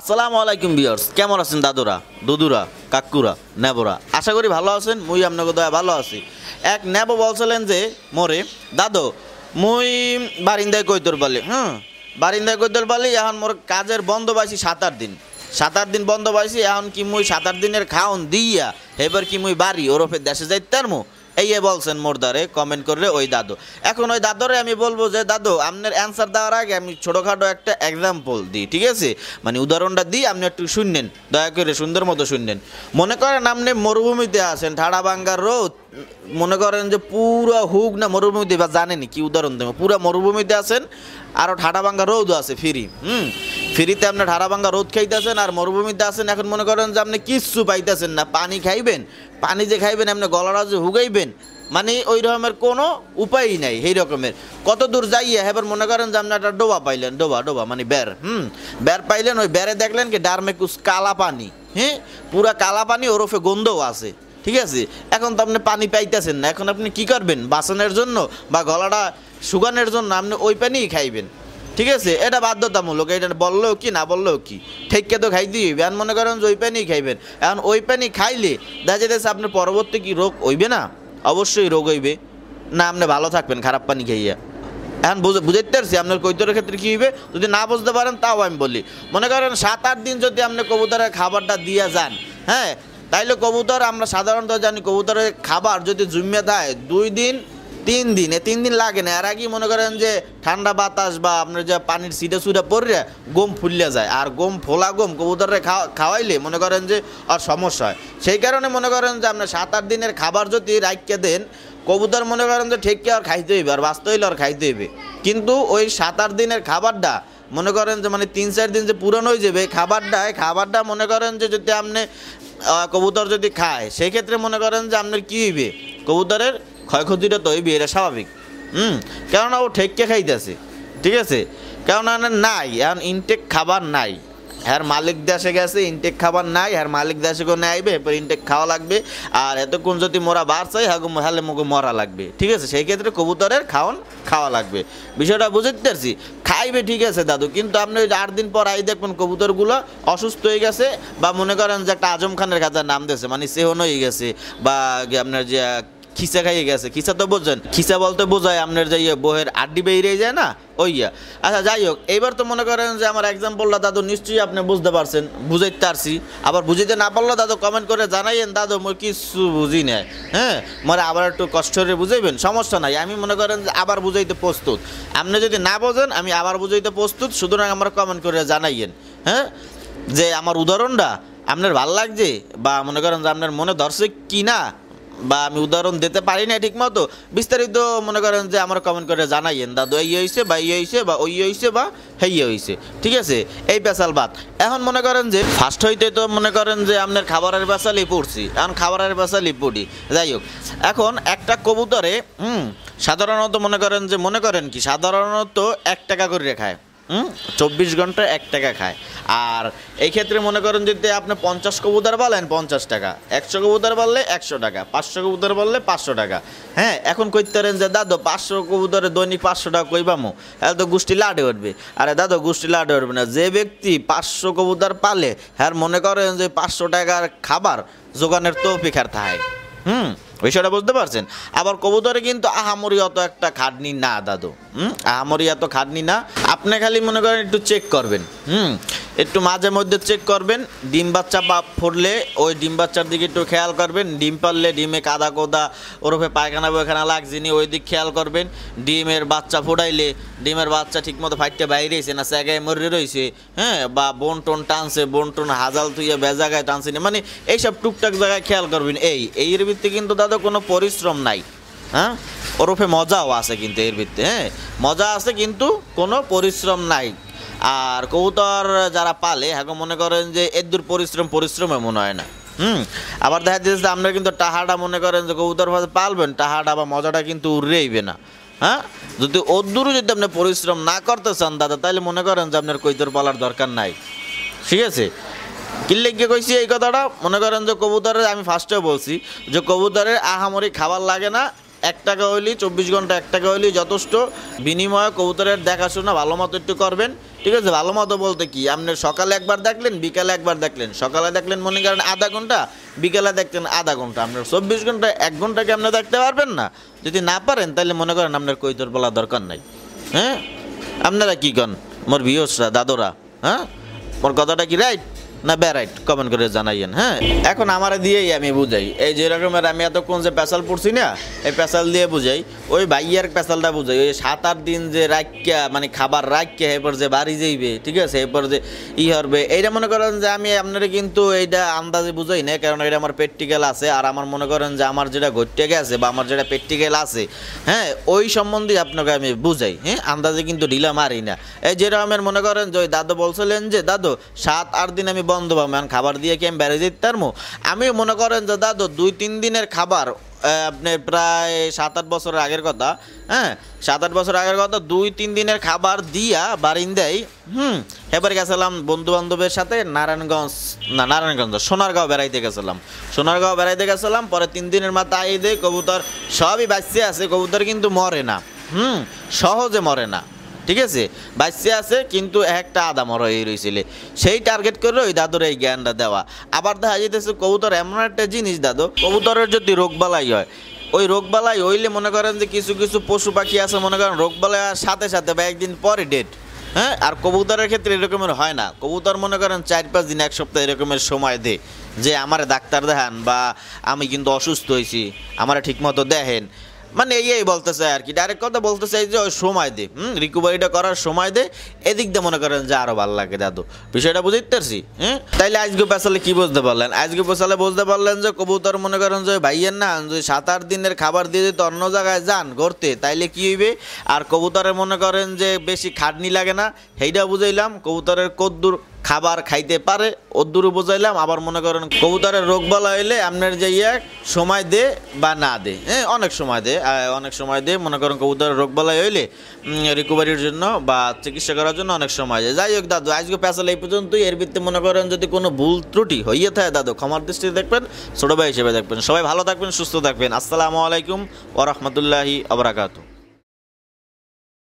আসসালামু আলাইকুম বিয়ার্স কেমন আছেন দাদুরা দুদুরা কাকুরা নেবরা আশা করি ভালো আছেন মুই আপনাকে দয়া ভালো আছি এক নেব বলছিলেন যে মোরে দাদু মুই বারিন্দায় কৈতর পালি হ্যাঁ বারিন্দায় কৈতর পালি এখন মোর কাজের বন্ধ পাইছি সাত আট দিন সাত আট দিন বন্ধ পাইছি এখন কি মুই সাত আট দিনের খাওন দিয়া এবার কি মুই বাড়ি ওরফে দেশে যাইতার মো এই বলছেন মোরদারে কমেন্ট করলে ওই দাদু এখন ওই দাদরে আমি বলবো যে দাদু আপনার অ্যান্সার দেওয়ার আগে আমি ছোটোখাটো একটা এক্সাম্পল দিই ঠিক আছে মানে উদাহরণটা দিই আপনি একটু শুনলেন দয়া করে সুন্দর মতো শুনলেন মনে করেন আপনি মরুভূমিতে আছেন বাঙ্গার রোদ মনে করেন যে পুরো হুক না মরুভূমিতে বা জানেনি কি উদাহরণ দেবো পুরো মরুভূমিতে আছেন আরও বাঙ্গার রোদও আছে ফ্রি হুম ফ্রিতে আপনার হারাভাঙ্গা রোদ খাইতেছেন আর মরুভূমিতে আছেন এখন মনে করেন যে আপনি কিচ্ছু পাইতেছেন না পানি খাইবেন পানি যে খাইবেন আপনি গলাটা যে হুগাইবেন মানে ওই রকমের কোনো উপায়ই নাই সেই রকমের কত দূর যাইয়া এবার মনে করেন যে আপনি একটা ডোবা পাইলেন ডোবা ডোবা মানে ব্যার হুম ব্যার পাইলেন ওই ব্যারে দেখলেন কি ডারমে কুস কালা পানি হ্যাঁ পুরা কালা পানি ওরফে গন্ধও আছে ঠিক আছে এখন তো আপনি পানি পাইতেছেন না এখন আপনি কি করবেন বাসনের জন্য বা গলাটা শুকানোর জন্য আপনি ওই পানিই খাইবেন ঠিক আছে এটা বাধ্যতামূলক এটা বললেও কি না বললেও কি ঠিককে তো খাই দিই এখন মনে করেন যে ওই পানি খাইবেন এখন ওই পানি খাইলে দেখা যেতেছে আপনার পরবর্তী কি রোগ হইবে না অবশ্যই রোগ হইবে না আপনি ভালো থাকবেন খারাপ পানি খাইয়া এখন বুঝাইতে পারছি আপনার কৈতরের ক্ষেত্রে কী হইবে যদি না বুঝতে পারেন তাও আমি বলি মনে করেন সাত আট দিন যদি আপনি কবুতরের খাবারটা দিয়ে যান হ্যাঁ তাইলে কবুতর আমরা সাধারণত জানি কবুতরের খাবার যদি জুমিয়ে দেয় দুই দিন তিন দিন এ তিন দিন লাগে না এর আগেই মনে করেন যে ঠান্ডা বাতাস বা আপনার যে পানির সিটা সুটা পড়লে গম ফুললে যায় আর গম ফোলা গম কবুতরে খাওয়াইলে মনে করেন যে আর সমস্যা হয় সেই কারণে মনে করেন যে আপনার সাত আট দিনের খাবার যদি রাখিয়ে দেন কবুতর মনে করেন যে ঠেককে আর খাইতে হইবে আর বাঁচতে হইলে আর খাইতে হইবে কিন্তু ওই সাত আট দিনের খাবারটা মনে করেন যে মানে তিন চার দিন যে পুরনো হয়ে যাবে খাবারটা খাবারটা মনে করেন যে যদি আপনি কবুতর যদি খায় সেক্ষেত্রে মনে করেন যে আপনার কী হইবে কবুতরের ক্ষয়ক্ষতিটা তৈবি এটা স্বাভাবিক হুম কেননা ও ঠেককে খাইতেছে ঠিক আছে কেননা নাই এখন ইনটেক খাবার নাই হ্যার মালিক দেশে গেছে ইনটেক খাবার নাই হ্যার মালিক দেশে কোনো আইবে এরপর ইনটেক খাওয়া লাগবে আর এতক্ষণ যদি মোরা বার চাই হাগু হালে মুখে মরা লাগবে ঠিক আছে সেই ক্ষেত্রে কবুতরের খাওয়ান খাওয়া লাগবে বিষয়টা বুঝতে পারছি খাইবে ঠিক আছে দাদু কিন্তু আপনি ওই আট দিন পর আই দেখবেন কবুতরগুলো অসুস্থ হয়ে গেছে বা মনে করেন যে একটা আজম খানের খাতার নাম দিয়েছে মানে সেহন হয়ে গেছে বা আপনার যে খিসা খাইয়ে গেছে খিসা তো বোঝেন খিসা বলতে বোঝায় আপনার যাইয়ে বহের আড্ডি বেরিয়ে যায় না ওইয়া আচ্ছা যাই হোক এইবার তো মনে করেন যে আমার এক্সাম্পলটা দাদু নিশ্চয়ই আপনি বুঝতে পারছেন বুঝাইতে পারছি আবার বুঝিতে না পারলে দাদু কমেন্ট করে জানাইয়েন দাদু মোর কিছু বুঝি না হ্যাঁ মানে আবার একটু কষ্ট করে বুঝাইবেন সমস্যা নাই আমি মনে করেন যে আবার বুঝাইতে প্রস্তুত আপনি যদি না বোঝেন আমি আবার বুঝাইতে প্রস্তুত সুতরাং আমার কমেন্ট করে জানাইয়েন হ্যাঁ যে আমার উদাহরণটা আপনার ভাল লাগছে বা মনে করেন যে আপনার মনে ধরছে কি না বা আমি উদাহরণ দিতে পারি না ঠিক মতো বিস্তারিত মনে করেন যে আমার কমেন্ট করে জানাইয়েন দাদু এই হয়েছে বা ইয়ে হয়েছে বা ওই হয়েছে বা হেই হয়েছে ঠিক আছে এই পেশাল বাদ এখন মনে করেন যে ফার্স্ট হইতে তো মনে করেন যে আপনার খাবারের পেশালি পড়ছি এখন খাবারের পেশালি পড়ি যাই হোক এখন একটা কবুতরে হুম সাধারণত মনে করেন যে মনে করেন কি সাধারণত এক টাকা করে খায় চব্বিশ ঘন্টা এক টাকা খায় আর এই ক্ষেত্রে মনে করেন যদি আপনি পঞ্চাশ কবুতর বলেন পঞ্চাশ টাকা একশো কবুতর বললে একশো টাকা পাঁচশো কবুতর বললে পাঁচশো টাকা হ্যাঁ এখন কইতারেন যে দাদু পাঁচশো কবুতরে দৈনিক পাঁচশো টাকা কইবামো তাহলে তো গোষ্ঠী লাডে উঠবে আরে দাদু গোষ্ঠী লাডে উঠবে না যে ব্যক্তি পাঁচশো কবুতর পালে হ্যাঁ মনে করেন যে পাঁচশো টাকার খাবার যোগানের তৌফিক আর থাকে হুম বিষয়টা বুঝতে পারছেন আবার কবুতরে কিন্তু আহামরি অত একটা খাটনি না দাদু হুম আহামরি এত খাটনি না আপনি খালি মনে করেন একটু চেক করবেন হুম একটু মাঝে মধ্যে চেক করবেন ডিম বাচ্চা বা ফুটলে ওই ডিম বাচ্চার দিকে একটু খেয়াল করবেন ডিম পারলে ডিমে কাদা কোদা ওরফে পায়খানা বয়খানা লাগছিনি ওই দিক খেয়াল করবেন ডিমের বাচ্চা ফুটাইলে ডিমের বাচ্চা ঠিকমতো বাইরে বাইরেছে না জায়গায় মরে রয়েছে হ্যাঁ বা বন টোন টানছে বন টোন হাজাল থুয়ে বেজাগায় টানছে না মানে এইসব টুকটাক জায়গায় খেয়াল করবেন এই এর ভিত্তি কিন্তু দাদা কোনো পরিশ্রম নাই হ্যাঁ ওরফে মজাও আছে কিন্তু এর ভিত্তি হ্যাঁ মজা আছে কিন্তু কোনো পরিশ্রম নাই আর কবুতর যারা পালে হ্যাঁ মনে করেন যে এদুর পরিশ্রম পরিশ্রম এমন হয় না হুম আবার দেখা যাচ্ছে আপনারা কিন্তু টাহাটা মনে করেন যে কবুতর ভাষা পালবেন টাহাটা বা মজাটা কিন্তু উড়েইবে না হ্যাঁ যদি অদূরও যদি আপনি পরিশ্রম না করতে চান দাদা তাহলে মনে করেন যে আপনার কৈতর পালার দরকার নাই ঠিক আছে কিল্লে গিয়ে কইছি এই কথাটা মনে করেন যে কবুতরের আমি ফার্স্টেও বলছি যে কবুতরের আহামরি খাবার লাগে না এক টাকা হইলি চব্বিশ ঘন্টা এক টাকা হইলি যথেষ্ট বিনিময়ে কবুতরের দেখাশোনা ভালো মতো একটু করবেন ঠিক আছে ভালো মতো বলতে কি আপনি সকালে একবার দেখলেন বিকালে একবার দেখলেন সকালে দেখলেন মনে করেন আধা ঘন্টা বিকালে দেখলেন আধা ঘন্টা আপনার চব্বিশ ঘন্টা এক ঘন্টাকে আপনি দেখতে পারবেন না যদি না পারেন তাহলে মনে করেন আপনার কৈতর বলা দরকার নাই হ্যাঁ আপনারা কী কন মোর ভিউসরা দাদুরা হ্যাঁ মোর কথাটা কি রাইট না ব্যারাইট কমেন্ট করে জানাইয়েন হ্যাঁ এখন আমার দিয়েই আমি বুঝাই এই যেরকমের আমি এতক্ষণ যে পেশাল পড়ছি না এই পেশাল দিয়ে বুঝাই ওই ভাইয়ার পেশালটা বুঝাই ওই সাত আট দিন যে রাখিয়া মানে খাবার রাখিয়া এরপর যে বাড়ি যাইবে ঠিক আছে এরপর যে ই হবে এইটা মনে করেন যে আমি আপনারা কিন্তু এইটা আন্দাজে বুঝাই না কারণ এটা আমার প্র্যাকটিক্যাল আছে আর আমার মনে করেন যে আমার যেটা ঘটতে গেছে বা আমার যেটা প্র্যাকটিক্যাল আছে হ্যাঁ ওই সম্বন্ধে আপনাকে আমি বুঝাই হ্যাঁ আন্দাজে কিন্তু ঢিলা মারি না এই যেরকমের মনে করেন যে ওই দাদু বলছিলেন যে দাদু সাত আট দিন আমি গন্ধ পাবো এখন মানে খাবার দিয়ে কি আমি বেড়ে যেতে পারবো আমি মনে করেন যে দাদু দুই তিন দিনের খাবার আপনি প্রায় সাত আট বছরের আগের কথা হ্যাঁ সাত আট বছর আগের কথা দুই তিন দিনের খাবার দিয়া বারিন্দাই হুম এবার গেছিলাম বন্ধু বান্ধবের সাথে নারায়ণগঞ্জ না নারায়ণগঞ্জ সোনারগাঁও বেড়াইতে গেছিলাম সোনারগাঁও বেড়াইতে গেছিলাম পরে তিন দিনের মাথায় দেয় কবুতর সবই বাঁচতে আছে কবুতর কিন্তু মরে না হুম সহজে মরে না ঠিক আছে বাইসে আছে কিন্তু একটা আদা মর হয়ে রয়েছিল সেই টার্গেট করে ওই দাদুর এই জ্ঞানটা দেওয়া আবার দেখা যেতেছে কবুতর এমন একটা জিনিস দাদু কবুতরের যদি রোগবালাই হয় ওই রোগবালাই হইলে মনে করেন যে কিছু কিছু পশু পাখি আছে মনে করেন রোগবালাই সাথে সাথে বা একদিন পরে ডেট হ্যাঁ আর কবুতরের ক্ষেত্রে এরকমের হয় না কবুতর মনে করেন চার পাঁচ দিন এক সপ্তাহ এরকমের সময় দে যে আমার ডাক্তার দেখান বা আমি কিন্তু অসুস্থ হয়েছি আমার ঠিকমতো দেখেন মানে এই বলতেছে আর কি ডাইরেক্ট কথা বলতেছে যে ওই সময় দে হুম রিকভারিটা করার সময় দে এদিক দিয়ে মনে করেন যে আরও ভালো লাগে দাদু বিষয়টা বুঝতে পারছি হ্যাঁ তাইলে আজকে পেশালে কি বুঝতে পারলেন আজকে পেশালে বুঝতে পারলেন যে কবুতর মনে করেন যে ভাইয়ের না যদি সাত আট দিনের খাবার দিয়ে যদি অন্য জায়গায় যান ঘুরতে তাইলে কি হইবে আর কবুতরের মনে করেন যে বেশি খাটনি লাগে না সেইটা বুঝাইলাম কবুতরের কদ্দুর খাবার খাইতে পারে অদ্দুরু বোঝাইলাম আবার মনে করেন কবুতরের রোগ বলা হইলে আপনার যে ইয়ে সময় দে বা না দে হ্যাঁ অনেক সময় দে অনেক সময় দে মনে করেন কবুতরের রোগ বলা হইলে রিকভারির জন্য বা চিকিৎসা করার জন্য অনেক সময় যায় যাই হোক দাদু আজকে প্যাসাল এই পর্যন্তই এর ভিত্তি মনে করেন যদি কোনো ভুল ত্রুটি হইয়া থাকে দাদু ক্ষমার দৃষ্টিতে দেখবেন ছোটো ভাই হিসেবে দেখবেন সবাই ভালো থাকবেন সুস্থ থাকবেন আসসালামু আলাইকুম ওরহমতুল্লাহি আবরাকাতু